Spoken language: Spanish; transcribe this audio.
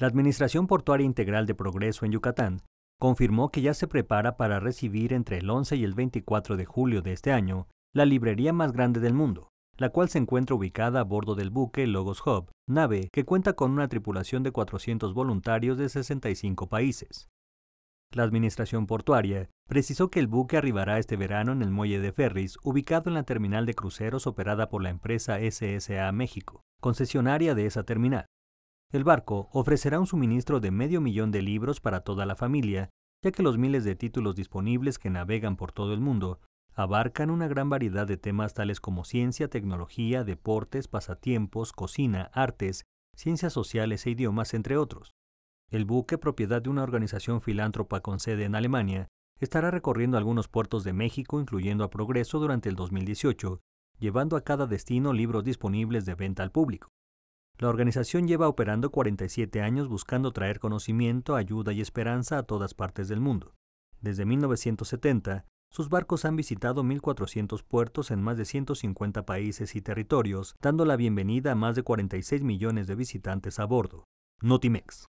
La Administración Portuaria Integral de Progreso en Yucatán confirmó que ya se prepara para recibir entre el 11 y el 24 de julio de este año la librería más grande del mundo, la cual se encuentra ubicada a bordo del buque Logos Hub, nave que cuenta con una tripulación de 400 voluntarios de 65 países. La Administración Portuaria precisó que el buque arribará este verano en el muelle de ferries ubicado en la terminal de cruceros operada por la empresa SSA México, concesionaria de esa terminal. El barco ofrecerá un suministro de medio millón de libros para toda la familia, ya que los miles de títulos disponibles que navegan por todo el mundo abarcan una gran variedad de temas tales como ciencia, tecnología, deportes, pasatiempos, cocina, artes, ciencias sociales e idiomas, entre otros. El buque, propiedad de una organización filántropa con sede en Alemania, estará recorriendo algunos puertos de México, incluyendo a Progreso, durante el 2018, llevando a cada destino libros disponibles de venta al público. La organización lleva operando 47 años buscando traer conocimiento, ayuda y esperanza a todas partes del mundo. Desde 1970, sus barcos han visitado 1.400 puertos en más de 150 países y territorios, dando la bienvenida a más de 46 millones de visitantes a bordo. Notimex.